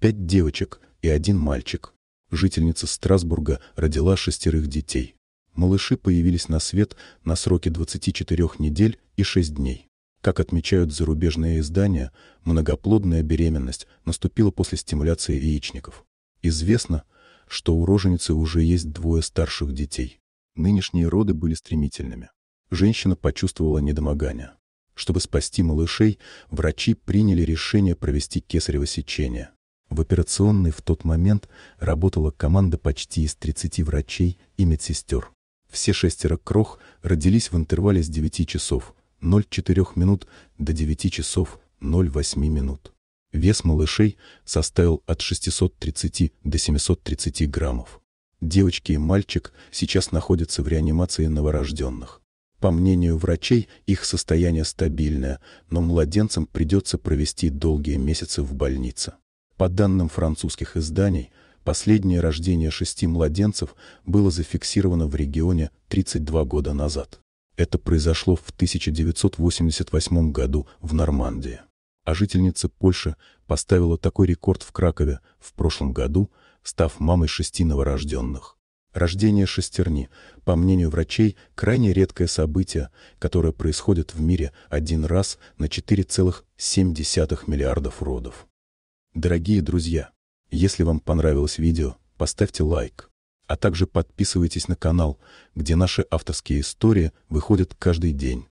пять девочек и один мальчик. Жительница Страсбурга родила шестерых детей. Малыши появились на свет на сроке 24 недель и 6 дней. Как отмечают зарубежные издания, многоплодная беременность наступила после стимуляции яичников. Известно, что у роженицы уже есть двое старших детей. Нынешние роды были стремительными. Женщина почувствовала недомогание. Чтобы спасти малышей, врачи приняли решение провести кесарево сечение. В операционной в тот момент работала команда почти из 30 врачей и медсестер. Все шестеро крох родились в интервале с 9 часов 0,4 минут до 9 часов 0,8 минут. Вес малышей составил от 630 до 730 граммов. Девочки и мальчик сейчас находятся в реанимации новорожденных. По мнению врачей, их состояние стабильное, но младенцам придется провести долгие месяцы в больнице. По данным французских изданий, последнее рождение шести младенцев было зафиксировано в регионе 32 года назад. Это произошло в 1988 году в Нормандии. А жительница Польши поставила такой рекорд в Кракове в прошлом году, став мамой шести новорожденных. Рождение шестерни, по мнению врачей, крайне редкое событие, которое происходит в мире один раз на 4,7 миллиардов родов. Дорогие друзья, если вам понравилось видео, поставьте лайк, а также подписывайтесь на канал, где наши авторские истории выходят каждый день.